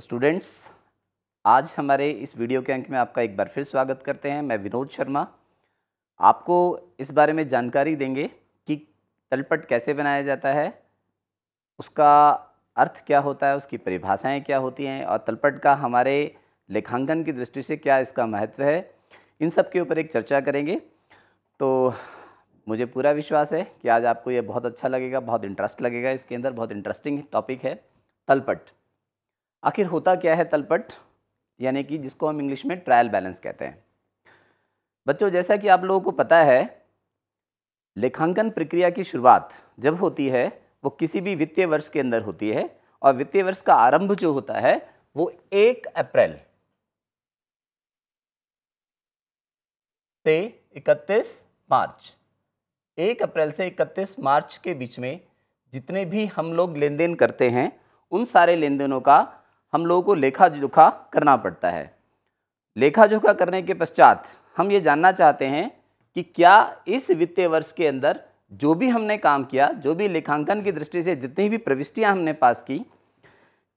तो स्टूडेंट्स आज हमारे इस वीडियो के अंक में आपका एक बार फिर स्वागत करते हैं मैं विनोद शर्मा आपको इस बारे में जानकारी देंगे कि तलपट कैसे बनाया जाता है उसका अर्थ क्या होता है उसकी परिभाषाएं क्या होती हैं और तलपट का हमारे लेखांकन की दृष्टि से क्या इसका महत्व है इन सब के ऊपर एक चर्चा करेंगे तो मुझे पूरा विश्वास है कि आज आपको ये बहुत अच्छा लगेगा बहुत इंटरेस्ट लगेगा इसके अंदर बहुत इंटरेस्टिंग टॉपिक है तलपट आखिर होता क्या है तलपट यानी कि जिसको हम इंग्लिश में ट्रायल बैलेंस कहते हैं बच्चों जैसा कि आप लोगों को पता है लेखांकन प्रक्रिया की शुरुआत जब होती है वो किसी भी वित्तीय वर्ष के अंदर होती है और वित्तीय वर्ष का आरंभ जो होता है वो एक अप्रैल से इकतीस मार्च एक अप्रैल से इकतीस मार्च के बीच में जितने भी हम लोग लेन देन करते हैं उन सारे लेन देनों का हम लोगों को लेखा जोखा करना पड़ता है लेखा जोखा करने के पश्चात हम ये जानना चाहते हैं कि क्या इस वित्तीय वर्ष के अंदर जो भी हमने काम किया जो भी लेखांकन की दृष्टि से जितनी भी प्रविष्टियाँ हमने पास की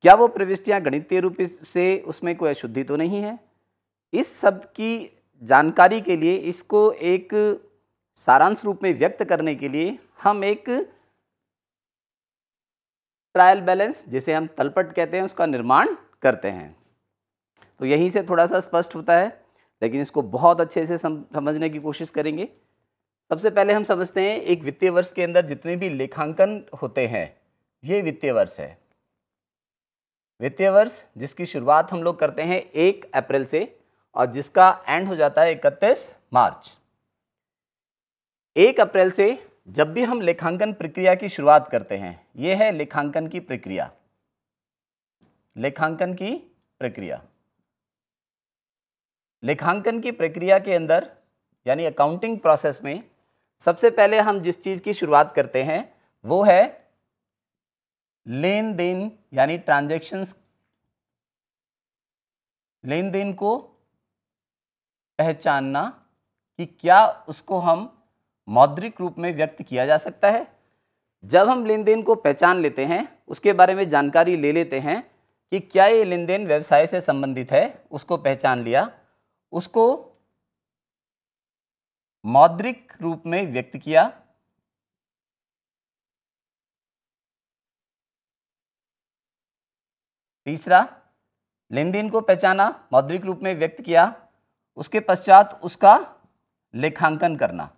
क्या वो प्रविष्टियाँ गणितीय रूप से उसमें कोई अशुद्धि तो नहीं है इस सब की जानकारी के लिए इसको एक सारांश रूप में व्यक्त करने के लिए हम एक ट्रायल बैलेंस जिसे हम तलपट कहते हैं उसका निर्माण करते हैं तो यहीं से थोड़ा सा स्पष्ट होता है लेकिन इसको बहुत अच्छे से समझने की कोशिश करेंगे सबसे पहले हम समझते हैं एक वित्तीय वर्ष के अंदर जितने भी लेखांकन होते हैं ये वित्तीय वर्ष है वित्तीय वर्ष जिसकी शुरुआत हम लोग करते हैं एक अप्रैल से और जिसका एंड हो जाता है इकतीस मार्च एक अप्रैल से जब भी हम लेखांकन प्रक्रिया की शुरुआत करते हैं ये है लेखांकन की प्रक्रिया लेखांकन की प्रक्रिया लेखांकन की प्रक्रिया के अंदर यानी अकाउंटिंग प्रोसेस में सबसे पहले हम जिस चीज़ की शुरुआत करते हैं वो है लेन देन यानी ट्रांजेक्शन्स लेन देन को पहचानना कि क्या उसको हम मौद्रिक रूप में व्यक्त किया जा सकता है जब हम लेन देन को पहचान लेते हैं उसके बारे में जानकारी ले लेते हैं कि क्या ये लेन देन व्यवसाय से संबंधित है उसको पहचान लिया उसको मौद्रिक रूप में व्यक्त किया तीसरा लेन देन को पहचाना मौद्रिक रूप में व्यक्त किया उसके पश्चात उसका लेखांकन करना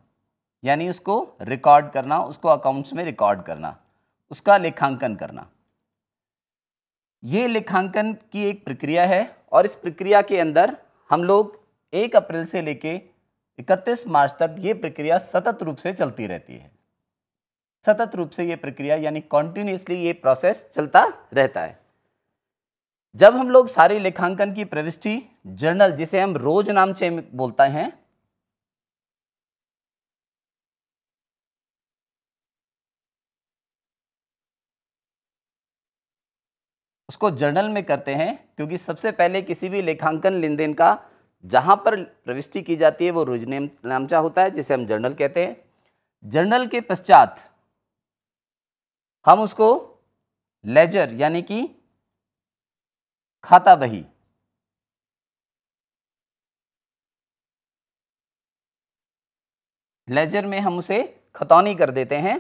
यानी उसको रिकॉर्ड करना उसको अकाउंट्स में रिकॉर्ड करना उसका लेखांकन करना ये लेखांकन की एक प्रक्रिया है और इस प्रक्रिया के अंदर हम लोग एक अप्रैल से लेके 31 मार्च तक ये प्रक्रिया सतत रूप से चलती रहती है सतत रूप से ये प्रक्रिया यानी कॉन्टिन्यूसली ये प्रोसेस चलता रहता है जब हम लोग सारी लेखांकन की प्रविष्टि जर्नल जिसे हम रोज नाम से बोलते हैं उसको जर्नल में करते हैं क्योंकि सबसे पहले किसी भी लेखांकन लेन देन का जहाँ पर प्रविष्टि की जाती है वो रुजनेम नामचा होता है जिसे हम जर्नल कहते हैं जर्नल के पश्चात हम उसको लेजर यानी कि खाता बही लेजर में हम उसे खतौनी कर देते हैं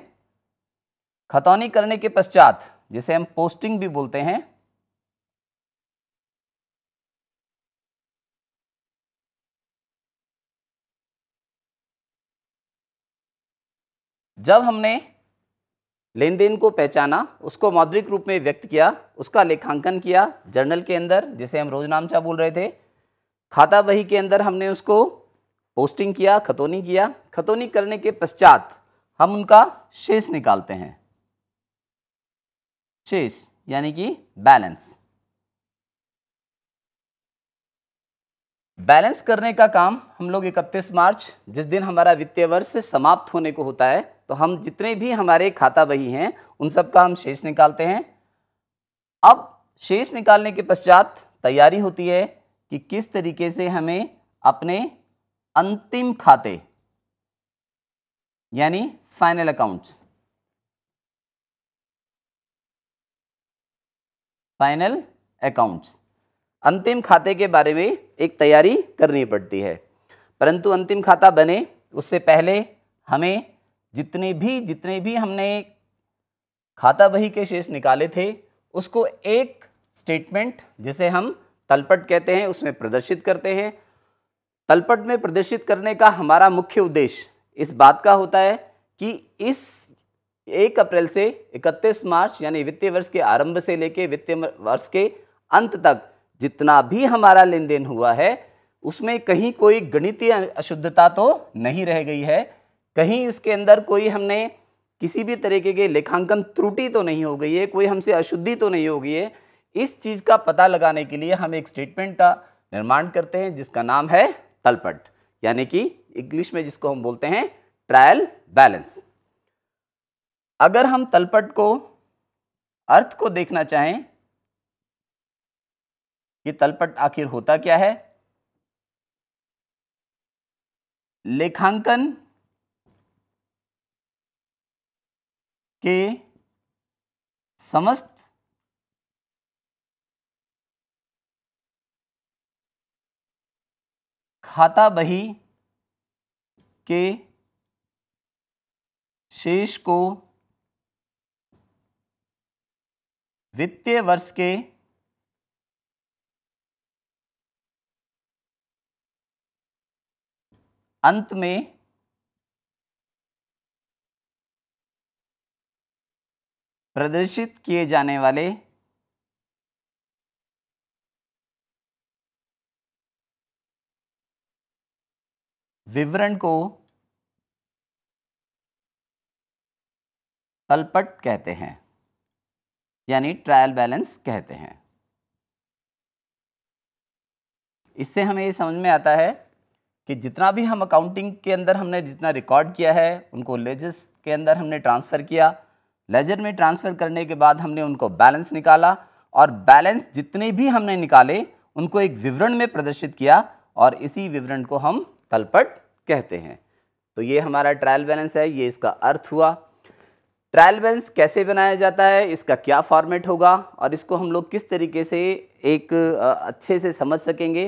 खतौनी करने के पश्चात जिसे हम पोस्टिंग भी बोलते हैं जब हमने लेन देन को पहचाना उसको मौद्रिक रूप में व्यक्त किया उसका लेखांकन किया जर्नल के अंदर जिसे हम रोजनामचा बोल रहे थे खाता बही के अंदर हमने उसको पोस्टिंग किया खतौनी किया खतौनी करने के पश्चात हम उनका शेष निकालते हैं शेष यानी कि बैलेंस बैलेंस करने का काम हम लोग इकतीस मार्च जिस दिन हमारा वित्तीय वर्ष समाप्त होने को होता है तो हम जितने भी हमारे खाता बही हैं उन सब का हम शेष निकालते हैं अब शेष निकालने के पश्चात तैयारी होती है कि किस तरीके से हमें अपने अंतिम खाते यानी फाइनल अकाउंट्स फाइनल अकाउंट्स अंतिम खाते के बारे में एक तैयारी करनी पड़ती है परंतु अंतिम खाता बने उससे पहले हमें जितने भी जितने भी हमने खाता बही के शेष निकाले थे उसको एक स्टेटमेंट जिसे हम तलपट कहते हैं उसमें प्रदर्शित करते हैं तलपट में प्रदर्शित करने का हमारा मुख्य उद्देश्य इस बात का होता है कि इस एक अप्रैल से 31 मार्च यानी वित्तीय वर्ष के आरंभ से लेकर वित्तीय वर्ष के अंत तक जितना भी हमारा लेन देन हुआ है उसमें कहीं कोई गणितीय अशुद्धता तो नहीं रह गई है कहीं उसके अंदर कोई हमने किसी भी तरीके के लेखांकन त्रुटि तो नहीं हो गई है कोई हमसे अशुद्धि तो नहीं हो गई है इस चीज़ का पता लगाने के लिए हम एक स्टेटमेंट का निर्माण करते हैं जिसका नाम है तलपट यानी कि इंग्लिश में जिसको हम बोलते हैं ट्रायल बैलेंस अगर हम तलपट को अर्थ को देखना चाहें कि तलपट आखिर होता क्या है लेखांकन के समस्त खाता बही के शेष को वित्तीय वर्ष के अंत में प्रदर्शित किए जाने वाले विवरण को तलपट कहते हैं यानी ट्रायल बैलेंस कहते हैं इससे हमें ये समझ में आता है कि जितना भी हम अकाउंटिंग के अंदर हमने जितना रिकॉर्ड किया है उनको लेजिस के अंदर हमने ट्रांसफ़र किया लेजर में ट्रांसफ़र करने के बाद हमने उनको बैलेंस निकाला और बैलेंस जितने भी हमने निकाले उनको एक विवरण में प्रदर्शित किया और इसी विवरण को हम तलपट कहते हैं तो ये हमारा ट्रायल बैलेंस है ये इसका अर्थ हुआ ट्रायल बैलेंस कैसे बनाया जाता है इसका क्या फॉर्मेट होगा और इसको हम लोग किस तरीके से एक अच्छे से समझ सकेंगे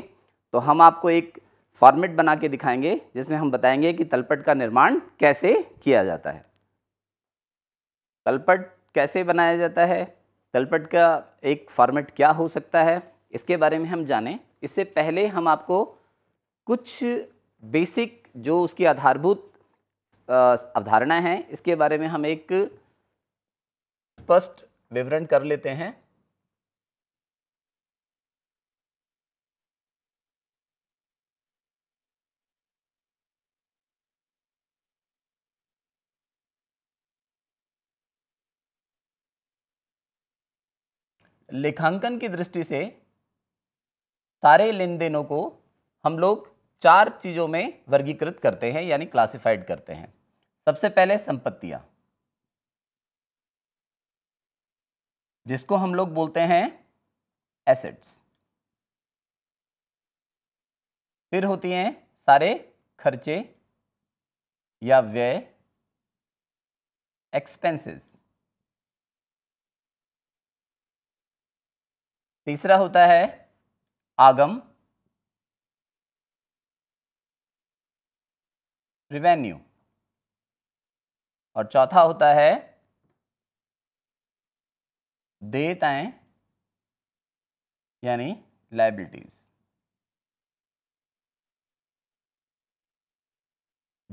तो हम आपको एक फॉर्मेट बना के दिखाएंगे जिसमें हम बताएंगे कि तलपट का निर्माण कैसे किया जाता है तलपट कैसे बनाया जाता है तलपट का एक फॉर्मेट क्या हो सकता है इसके बारे में हम जानें इससे पहले हम आपको कुछ बेसिक जो उसकी आधारभूत अवधारणा है इसके बारे में हम एक स्पष्ट विवरण कर लेते हैं लेखांकन की दृष्टि से सारे लेन देनों को हम लोग चार चीज़ों में वर्गीकृत करते हैं यानी क्लासिफाइड करते हैं सबसे पहले संपत्तियां जिसको हम लोग बोलते हैं एसेट्स फिर होती हैं सारे खर्चे या व्यय एक्सपेंसेस तीसरा होता है आगम रिवेन्यू और चौथा होता है देताएं यानी लाइबिलिटीज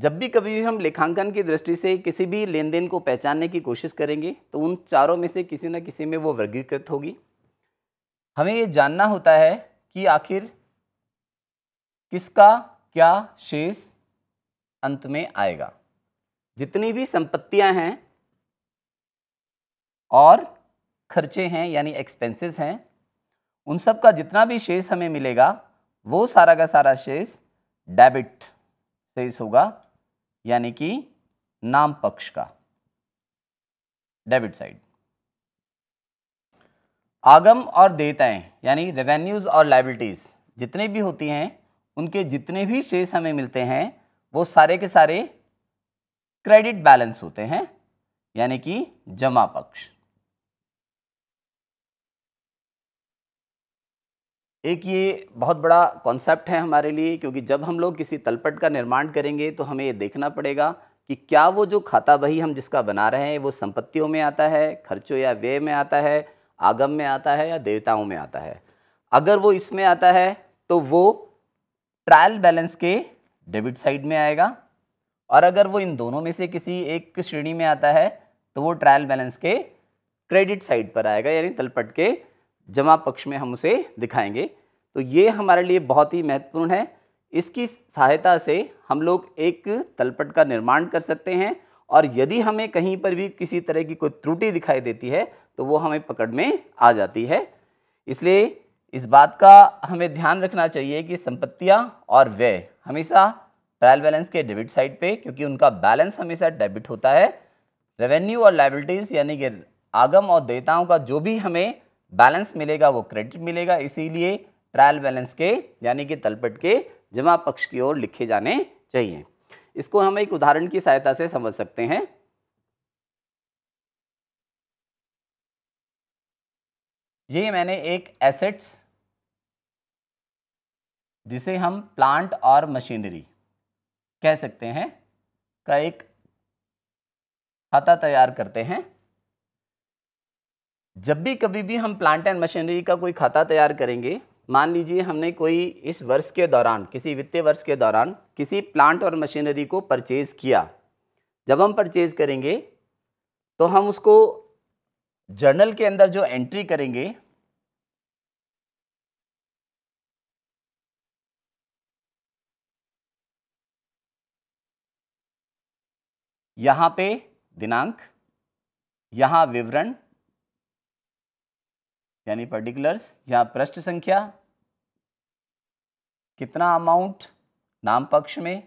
जब भी कभी भी हम लेखांकन की दृष्टि से किसी भी लेन देन को पहचानने की कोशिश करेंगे तो उन चारों में से किसी न किसी में वो वर्गीकृत होगी हमें ये जानना होता है कि आखिर किसका क्या शेष अंत में आएगा जितनी भी संपत्तियां हैं और खर्चे हैं यानी एक्सपेंसेस हैं उन सब का जितना भी शेष हमें मिलेगा वो सारा का सारा शेष डेबिट शेष होगा यानी कि नाम पक्ष का डेबिट साइड आगम और देयताएं यानी रेवेन्यूज़ और लाइबिलिटीज़ जितने भी होती हैं उनके जितने भी शेष हमें मिलते हैं वो सारे के सारे क्रेडिट बैलेंस होते हैं यानी कि जमा पक्ष एक ये बहुत बड़ा कॉन्सेप्ट है हमारे लिए क्योंकि जब हम लोग किसी तलपट का निर्माण करेंगे तो हमें ये देखना पड़ेगा कि क्या वो जो खाता बही हम जिसका बना रहे हैं वो संपत्तियों में आता है खर्चों या व्यय में आता है आगम में आता है या देवताओं में आता है अगर वो इसमें आता है तो वो ट्रायल बैलेंस के डेबिट साइड में आएगा और अगर वो इन दोनों में से किसी एक श्रेणी में आता है तो वो ट्रायल बैलेंस के क्रेडिट साइड पर आएगा यानी तलपट के जमा पक्ष में हम उसे दिखाएंगे तो ये हमारे लिए बहुत ही महत्वपूर्ण है इसकी सहायता से हम लोग एक तलपट का निर्माण कर सकते हैं और यदि हमें कहीं पर भी किसी तरह की कोई त्रुटि दिखाई देती है तो वो हमें पकड़ में आ जाती है इसलिए इस बात का हमें ध्यान रखना चाहिए कि संपत्तियाँ और व्यय हमेशा ट्रायल बैलेंस के डेबिट साइड पे क्योंकि उनका बैलेंस हमेशा डेबिट होता है रेवेन्यू और लाइबिलिटीज़ यानी कि आगम और देताओं का जो भी हमें बैलेंस मिलेगा वो क्रेडिट मिलेगा इसीलिए ट्रायल बैलेंस के यानी कि तलपट के जमा पक्ष की ओर लिखे जाने चाहिए इसको हम एक उदाहरण की सहायता से समझ सकते हैं ये मैंने एक एसेट्स जिसे हम प्लांट और मशीनरी कह सकते हैं का एक खाता तैयार करते हैं जब भी कभी भी हम प्लांट एंड मशीनरी का कोई खाता तैयार करेंगे मान लीजिए हमने कोई इस वर्ष के दौरान किसी वित्तीय वर्ष के दौरान किसी प्लांट और मशीनरी को परचेज़ किया जब हम परचेज़ करेंगे तो हम उसको जर्नल के अंदर जो एंट्री करेंगे यहाँ पे दिनांक यहाँ विवरण यानी पर्टिकुलर्स यहाँ पृष्ठ संख्या कितना अमाउंट नाम पक्ष में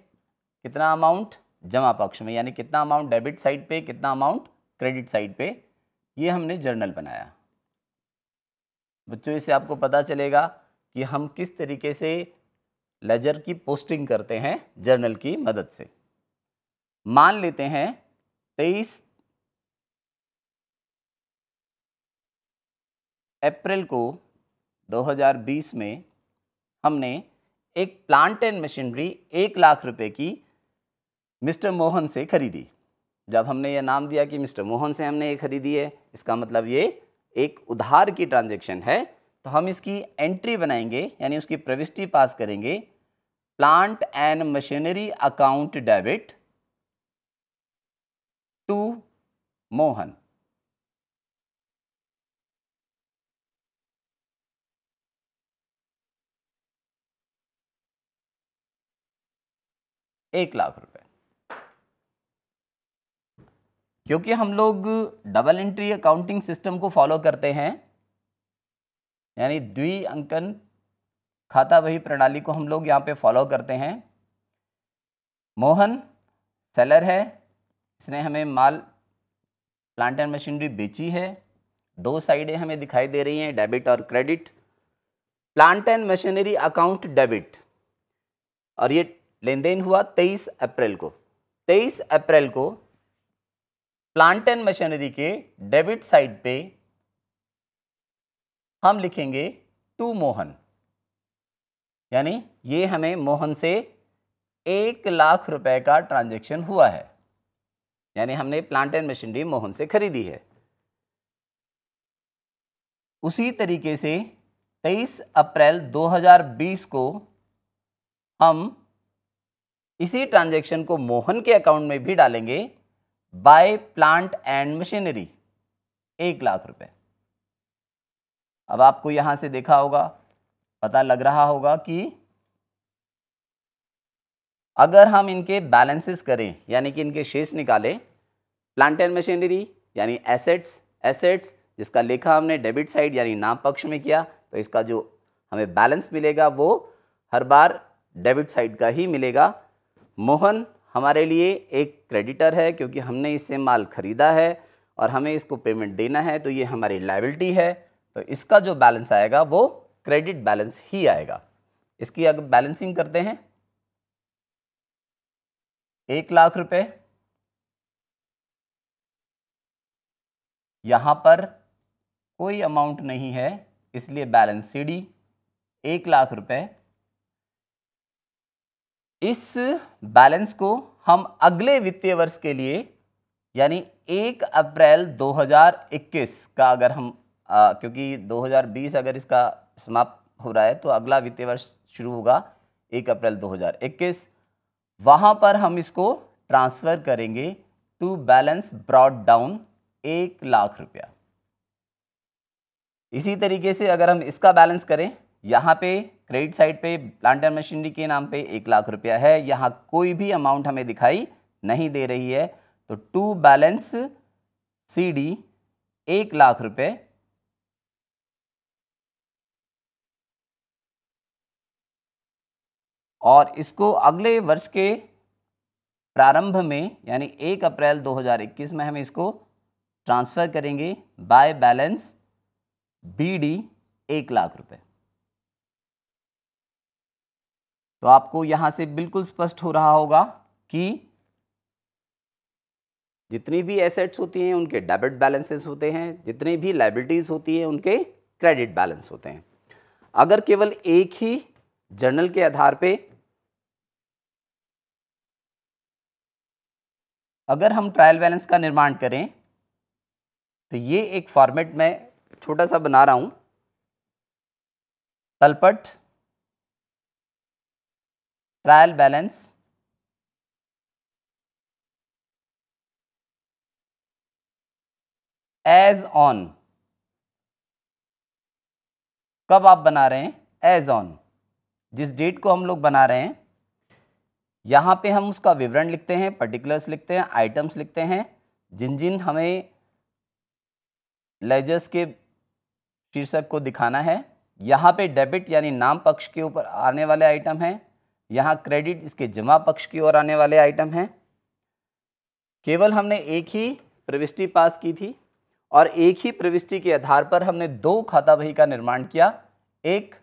कितना अमाउंट जमा पक्ष में यानी कितना अमाउंट डेबिट साइड पे कितना अमाउंट क्रेडिट साइड पे ये हमने जर्नल बनाया बच्चों इससे आपको पता चलेगा कि हम किस तरीके से लेजर की पोस्टिंग करते हैं जर्नल की मदद से मान लेते हैं तेईस अप्रैल को 2020 में हमने एक प्लांट एंड मशीनरी एक लाख रुपए की मिस्टर मोहन से खरीदी जब हमने यह नाम दिया कि मिस्टर मोहन से हमने ये खरीदी है इसका मतलब ये एक उधार की ट्रांजेक्शन है तो हम इसकी एंट्री बनाएंगे यानी उसकी प्रविष्टि पास करेंगे plant and machinery account debit to Mohan एक लाख रुपए क्योंकि हम लोग डबल एंट्री अकाउंटिंग सिस्टम को फॉलो करते हैं यानी द्वि अंकन खाता वही प्रणाली को हम लोग यहाँ पे फॉलो करते हैं मोहन सेलर है इसने हमें माल प्लांट एंड मशीनरी बेची है दो साइडें हमें दिखाई दे रही हैं डेबिट और credit plant and machinery account debit और ये लेन देन हुआ 23 अप्रैल को 23 अप्रैल को प्लांट एंड मशीनरी के डेबिट साइड पे हम लिखेंगे टू मोहन यानी ये हमें मोहन से एक लाख रुपए का ट्रांजैक्शन हुआ है यानी हमने प्लांट एंड मशीनरी मोहन से खरीदी है उसी तरीके से 23 अप्रैल 2020 को हम इसी ट्रांजेक्शन को मोहन के अकाउंट में भी डालेंगे बाय प्लांट एंड मशीनरी एक लाख रुपए अब आपको यहां से देखा होगा पता लग रहा होगा कि अगर हम इनके बैलेंसेस करें यानी कि इनके शेष निकालें प्लांट एंड मशीनरी यानी एसेट्स एसेट्स जिसका लेखा हमने डेबिट साइड यानी नाम पक्ष में किया तो इसका जो हमें बैलेंस मिलेगा वो हर बार डेबिट साइड का ही मिलेगा मोहन हमारे लिए एक क्रेडिटर है क्योंकि हमने इससे माल ख़रीदा है और हमें इसको पेमेंट देना है तो ये हमारी लाइबिलिटी है तो इसका जो बैलेंस आएगा वो क्रेडिट बैलेंस ही आएगा इसकी अगर बैलेंसिंग करते हैं एक लाख रुपए यहाँ पर कोई अमाउंट नहीं है इसलिए बैलेंस सीडी डी एक लाख रुपए इस बैलेंस को हम अगले वित्तीय वर्ष के लिए यानी एक अप्रैल 2021 का अगर हम आ, क्योंकि 2020 अगर इसका समाप्त हो रहा है तो अगला वित्तीय वर्ष शुरू होगा एक अप्रैल 2021 वहाँ पर हम इसको ट्रांसफ़र करेंगे टू बैलेंस ब्रॉड डाउन एक लाख रुपया इसी तरीके से अगर हम इसका बैलेंस करें यहाँ पे क्रेडिट साइड पे प्लांट एंड मशीनरी के नाम पे एक लाख रुपया है यहाँ कोई भी अमाउंट हमें दिखाई नहीं दे रही है तो टू बैलेंस सी डी एक लाख रुपये और इसको अगले वर्ष के प्रारंभ में यानी एक अप्रैल 2021 में हम इसको ट्रांसफ़र करेंगे बाय बैलेंस बी डी एक लाख रुपये तो आपको यहां से बिल्कुल स्पष्ट हो रहा होगा कि जितनी भी एसेट्स होती हैं उनके डेबिट बैलेंसेस होते हैं जितनी भी लाइबिलिटीज़ होती हैं उनके क्रेडिट बैलेंस होते हैं अगर केवल एक ही जर्नल के आधार पे अगर हम ट्रायल बैलेंस का निर्माण करें तो ये एक फॉर्मेट में छोटा सा बना रहा हूं तलपट trial balance एज ऑन कब आप बना रहे हैं एज ऑन जिस डेट को हम लोग बना रहे हैं यहाँ पे हम उसका विवरण लिखते हैं पर्टिकुलर्स लिखते हैं आइटम्स लिखते हैं जिन जिन हमें लेजर्स के शीर्षक को दिखाना है यहाँ पे डेबिट यानी नाम पक्ष के ऊपर आने वाले आइटम हैं यहाँ क्रेडिट इसके जमा पक्ष की ओर आने वाले आइटम हैं केवल हमने एक ही प्रविष्टि पास की थी और एक ही प्रविष्टि के आधार पर हमने दो खाता बही का निर्माण किया एक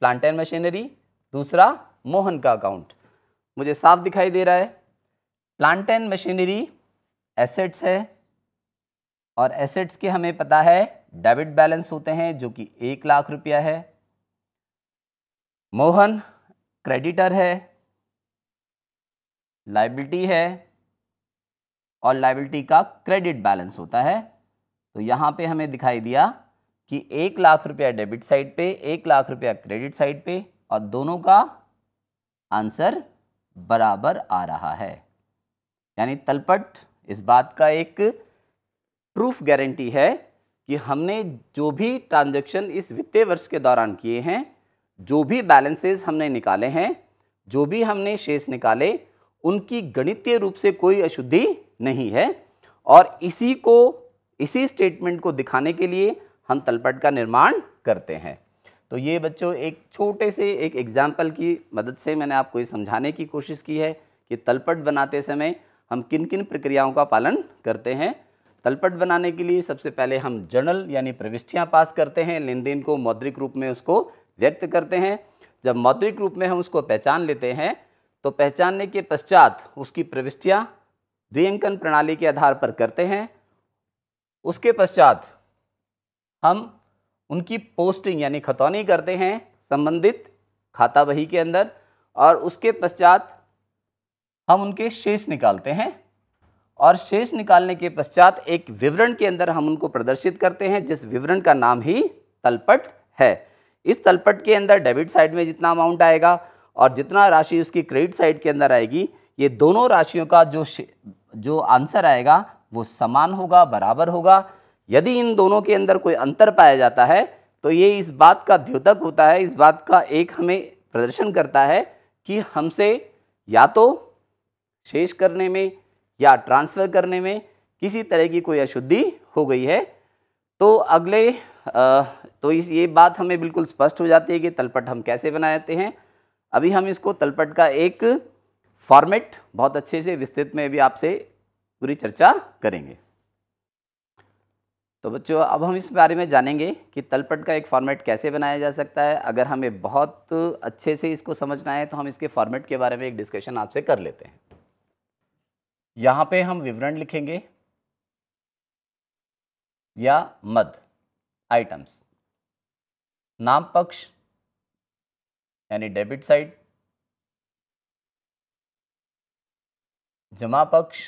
प्लांट एंड मशीनरी दूसरा मोहन का अकाउंट मुझे साफ दिखाई दे रहा है प्लांट एंड मशीनरी एसेट्स है और एसेट्स के हमें पता है डेबिट बैलेंस होते हैं जो कि एक लाख रुपया है मोहन क्रेडिटर है लाइबिलिटी है और लाइबिलिटी का क्रेडिट बैलेंस होता है तो यहाँ पे हमें दिखाई दिया कि एक लाख रुपया डेबिट साइड पे एक लाख रुपया क्रेडिट साइड पे और दोनों का आंसर बराबर आ रहा है यानी तलपट इस बात का एक प्रूफ गारंटी है कि हमने जो भी ट्रांजैक्शन इस वित्तीय वर्ष के दौरान किए हैं जो भी बैलेंसेस हमने निकाले हैं जो भी हमने शेष निकाले उनकी गणितीय रूप से कोई अशुद्धि नहीं है और इसी को इसी स्टेटमेंट को दिखाने के लिए हम तलपट का निर्माण करते हैं तो ये बच्चों एक छोटे से एक एग्ज़ाम्पल की मदद से मैंने आपको ये समझाने की कोशिश की है कि तलपट बनाते समय हम किन किन प्रक्रियाओं का पालन करते हैं तलपट बनाने के लिए सबसे पहले हम जर्नल यानी प्रविष्टियाँ पास करते हैं लेन देन को मौद्रिक रूप में उसको व्यक्त करते हैं जब मौद्रिक रूप में हम उसको पहचान लेते हैं तो पहचानने के पश्चात उसकी प्रविष्टियाँ द्विअंकन प्रणाली के आधार पर करते हैं उसके पश्चात हम उनकी पोस्टिंग यानी खतौनी करते हैं संबंधित खाता बही के अंदर और उसके पश्चात हम उनके शेष निकालते हैं और शेष निकालने के पश्चात एक विवरण के अंदर हम उनको प्रदर्शित करते हैं जिस विवरण का नाम ही तलपट है इस तलपट के अंदर डेबिट साइड में जितना अमाउंट आएगा और जितना राशि उसकी क्रेडिट साइड के अंदर आएगी ये दोनों राशियों का जो जो आंसर आएगा वो समान होगा बराबर होगा यदि इन दोनों के अंदर कोई अंतर पाया जाता है तो ये इस बात का द्योतक होता है इस बात का एक हमें प्रदर्शन करता है कि हमसे या तो शेष करने में या ट्रांसफ़र करने में किसी तरह की कोई अशुद्धि हो गई है तो अगले आ, तो इस ये बात हमें बिल्कुल स्पष्ट हो जाती है कि तलपट हम कैसे बनाते हैं अभी हम इसको तलपट का एक फॉर्मेट बहुत अच्छे से विस्तृत में भी आपसे पूरी चर्चा करेंगे तो बच्चों अब हम इस बारे में जानेंगे कि तलपट का एक फॉर्मेट कैसे बनाया जा सकता है अगर हमें बहुत अच्छे से इसको समझना है तो हम इसके फॉर्मेट के बारे में एक डिस्कशन आपसे कर लेते हैं यहाँ पे हम विवरण लिखेंगे या मद आइटम्स नाम पक्ष यानी डेबिट साइड जमा पक्ष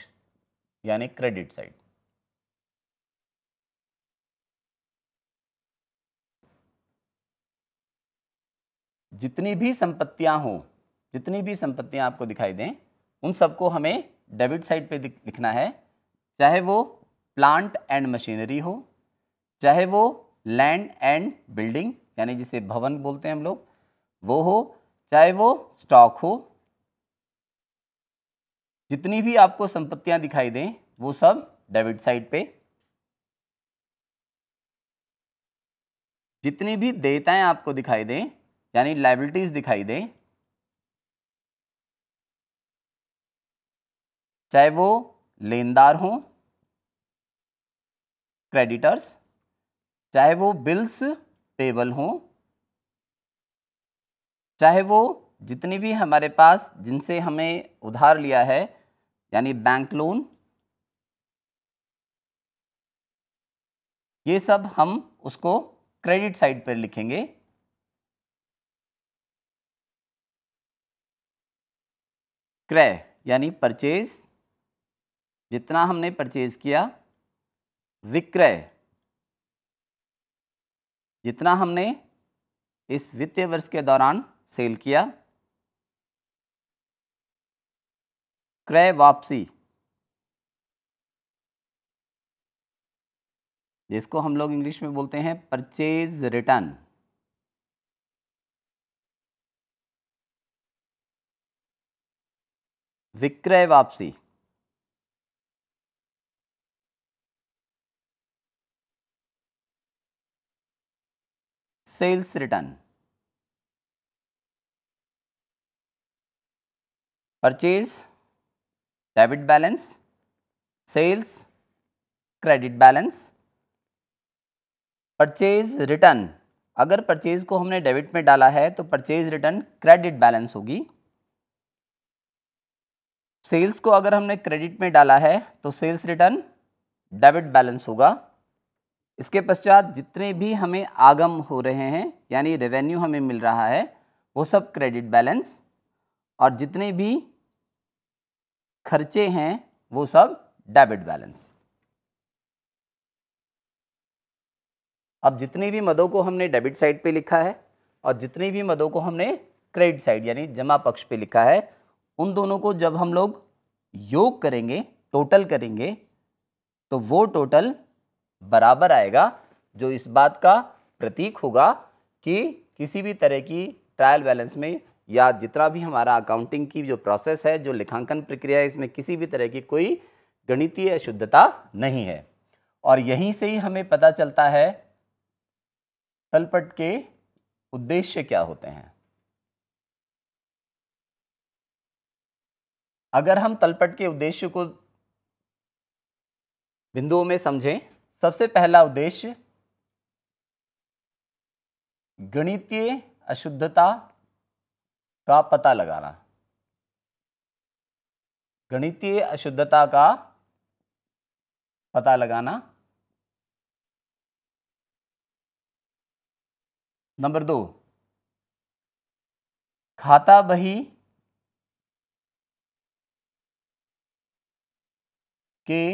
यानी क्रेडिट साइड जितनी भी संपत्तियां हों जितनी भी संपत्तियां आपको दिखाई दें उन सबको हमें डेबिट साइड पे लिखना है चाहे वो प्लांट एंड मशीनरी हो चाहे वो लैंड एंड बिल्डिंग यानी जिसे भवन बोलते हैं हम लोग वो हो चाहे वो स्टॉक हो जितनी भी आपको संपत्तियां दिखाई दें वो सब डेबिट साइड पे जितनी भी देयताएं आपको दिखाई दें यानी लाइबिलिटीज दिखाई दें चाहे वो लेनदार हो क्रेडिटर्स चाहे वो बिल्स पेबल हों चाहे वो जितनी भी हमारे पास जिनसे हमें उधार लिया है यानी बैंक लोन ये सब हम उसको क्रेडिट साइड पर लिखेंगे क्रय यानी परचेज जितना हमने परचेज किया विक्रय जितना हमने इस वित्तीय वर्ष के दौरान सेल किया क्रय वापसी जिसको हम लोग इंग्लिश में बोलते हैं परचेज रिटर्न विक्रय वापसी sales return. Purchase, debit balance, sales, credit balance, purchase return अगर परचेज को हमने डेबिट में डाला है तो परचेज रिटर्न क्रेडिट बैलेंस होगी सेल्स को अगर हमने क्रेडिट में डाला है तो सेल्स रिटर्न डेबिट बैलेंस होगा इसके पश्चात जितने भी हमें आगम हो रहे हैं यानी रेवेन्यू हमें मिल रहा है वो सब क्रेडिट बैलेंस और जितने भी खर्चे हैं वो सब डेबिट बैलेंस अब जितनी भी मदों को हमने डेबिट साइड पे लिखा है और जितनी भी मदों को हमने क्रेडिट साइड यानी जमा पक्ष पे लिखा है उन दोनों को जब हम लोग योग करेंगे टोटल करेंगे तो वो टोटल बराबर आएगा जो इस बात का प्रतीक होगा कि किसी भी तरह की ट्रायल बैलेंस में या जितना भी हमारा अकाउंटिंग की जो प्रोसेस है जो लेखांकन प्रक्रिया है इसमें किसी भी तरह की कोई गणितीय अशुद्धता नहीं है और यहीं से ही हमें पता चलता है तलपट के उद्देश्य क्या होते हैं अगर हम तलपट के उद्देश्य को बिंदुओं में समझें सबसे पहला उद्देश्य गणितीय अशुद्धता का पता लगाना गणितीय अशुद्धता का पता लगाना नंबर दो खाता बही के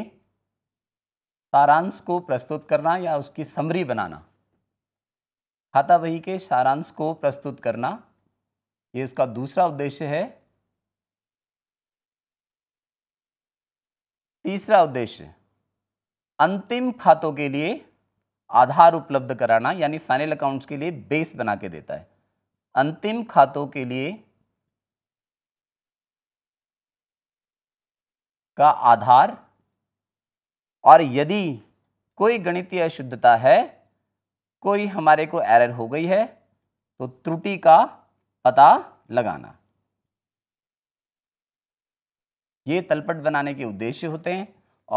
सारांश को प्रस्तुत करना या उसकी समरी बनाना खाता बही के सारांश को प्रस्तुत करना ये उसका दूसरा उद्देश्य है तीसरा उद्देश्य अंतिम खातों के लिए आधार उपलब्ध कराना यानी फाइनल अकाउंट्स के लिए बेस बना के देता है अंतिम खातों के लिए का आधार और यदि कोई गणितीय अशुद्धता है कोई हमारे को एरर हो गई है तो त्रुटि का पता लगाना ये तलपट बनाने के उद्देश्य होते हैं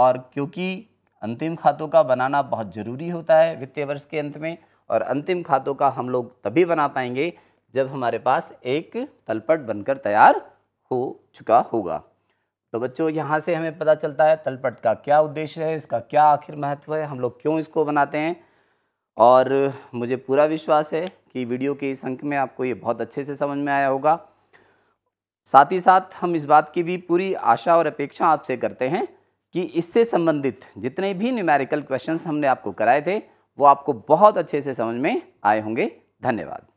और क्योंकि अंतिम खातों का बनाना बहुत ज़रूरी होता है वित्तीय वर्ष के अंत में और अंतिम खातों का हम लोग तभी बना पाएंगे जब हमारे पास एक तलपट बनकर तैयार हो चुका होगा तो बच्चों यहाँ से हमें पता चलता है तलपट का क्या उद्देश्य है इसका क्या आखिर महत्व है हम लोग क्यों इसको बनाते हैं और मुझे पूरा विश्वास है कि वीडियो के इस अंक में आपको ये बहुत अच्छे से समझ में आया होगा साथ ही साथ हम इस बात की भी पूरी आशा और अपेक्षा आपसे करते हैं कि इससे संबंधित जितने भी न्यूमेरिकल क्वेश्चंस हमने आपको कराए थे वो आपको बहुत अच्छे से समझ में आए होंगे धन्यवाद